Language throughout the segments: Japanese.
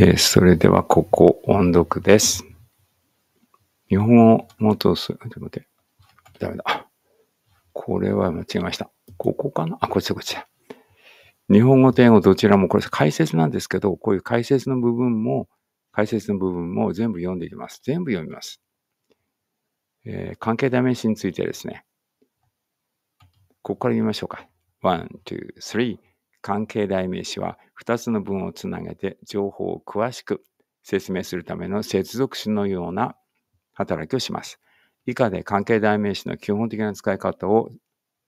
えー、それでは、ここ、音読です。日本語もとす、る。待って待って。ダメだ。これは間違えました。ここかなあ、こっちだ、こっちだ。日本語と英語どちらも、これ解説なんですけど、こういう解説の部分も、解説の部分も全部読んでいきます。全部読みます。えー、関係代名詞についてですね。ここから見ましょうか。one, two, three. 関係代名詞は2つの文をつなげて情報を詳しく説明するための接続詞のような働きをします。以下で関係代名詞の基本的な使い方を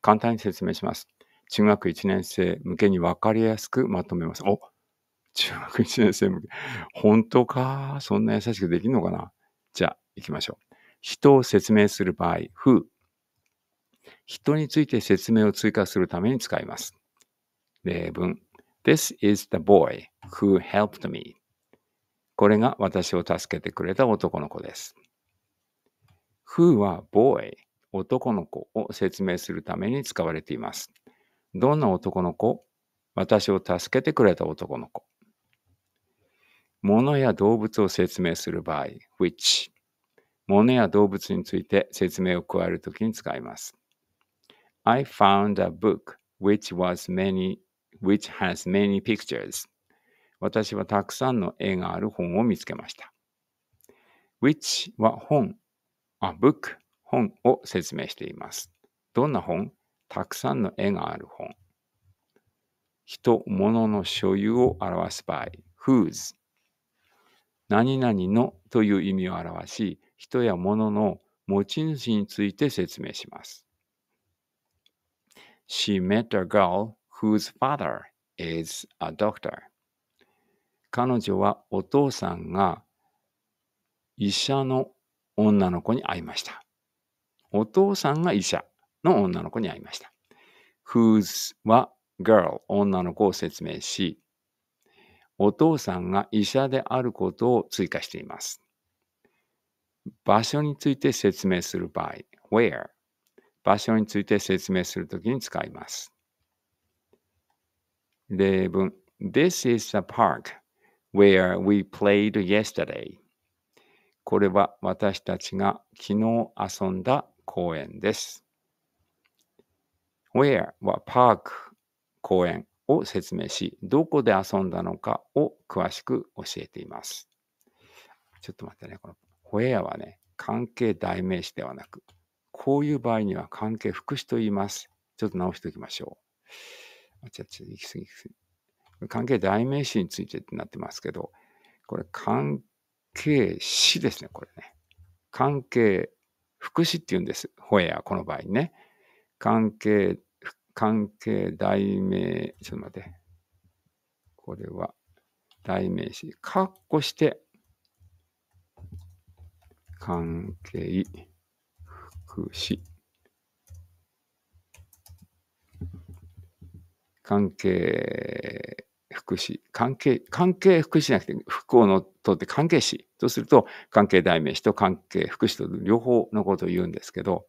簡単に説明します。中学1年生向けに分かりやすくまとめます。お中学1年生向け。本当かそんな優しくできるのかなじゃあ、行きましょう。人を説明する場合、who。人について説明を追加するために使います。例文。This is the boy who helped me. これが私を助けてくれた男の子です。Who は boy、男の子を説明するために使われています。どんな男の子私を助けてくれた男の子。物や動物を説明する場合、which。物や動物について説明を加えるときに使います。I found a book which was many which has many pictures 私はたくさんの絵がある本を見つけました which は本あ book 本を説明していますどんな本たくさんの絵がある本人物の所有を表す場合 whose 何々のという意味を表し人や物の持ち主について説明します。She met a girl whose father is a doctor 彼女はお父さんが医者の女の子に会いました。お父さんが医者の女の子に会いました。whose は girl 女の子を説明し、お父さんが医者であることを追加しています。場所について説明する場合、where 場所について説明するときに使います。例文 This is a park where we played yesterday. これは私たちが昨日遊んだ公園です。Where はパーク、公園を説明し、どこで遊んだのかを詳しく教えています。ちょっと待ってね、この Where はね、関係代名詞ではなく、こういう場合には関係副詞と言います。ちょっと直しておきましょう。あ、違う違う、行き過ぎ、行き過ぎ。関係代名詞についてってなってますけど、これ関係詞ですね、これね。関係、副詞って言うんです。ホエア、この場合ね。関係、関係代名、ちょっと待って。これは代名詞。カッコして、関係、副詞。関係福祉、関係、関係福祉じゃなくて、福をのとって関係士とすると、関係代名詞と関係福祉と両方のことを言うんですけど、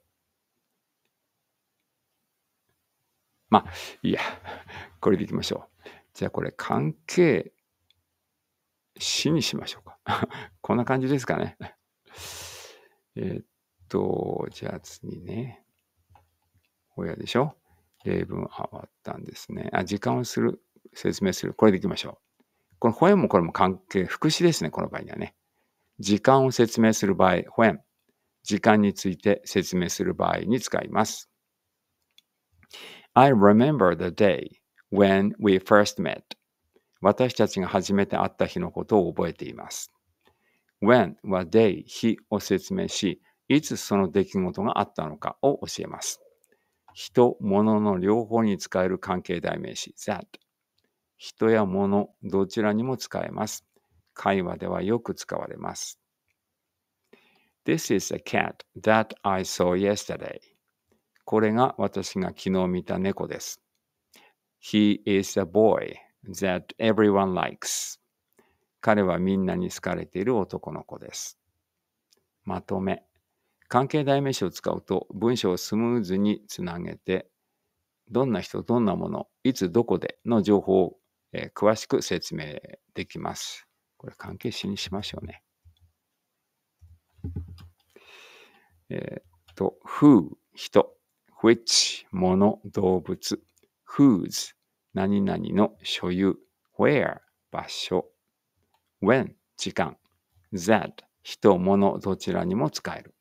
まあ、いや、これでいきましょう。じゃあこれ、関係死にしましょうか。こんな感じですかね。えっと、じゃあ次ね。親でしょ例文はったんですね。あ、時間をする、説明する。これでいきましょう。この保もこれも関係、副詞ですね、この場合にはね。時間を説明する場合、保時間について説明する場合に使います。I remember the day when we first met. 私たちが初めて会った日のことを覚えています。when は day 日を説明し、いつその出来事があったのかを教えます。人、物の両方に使える関係代名詞 that。人や物、どちらにも使えます。会話ではよく使われます。This is a cat that I saw yesterday. これが私が昨日見た猫です。He is a boy that everyone likes. 彼はみんなに好かれている男の子です。まとめ。関係代名詞を使うと文章をスムーズにつなげて、どんな人、どんなもの、いつ、どこでの情報を、えー、詳しく説明できます。これ関係詞にしましょうね。えっ、と、who、人、which、もの、動物、whose、何々の所有、where、場所、when、時間、that、人、物、どちらにも使える。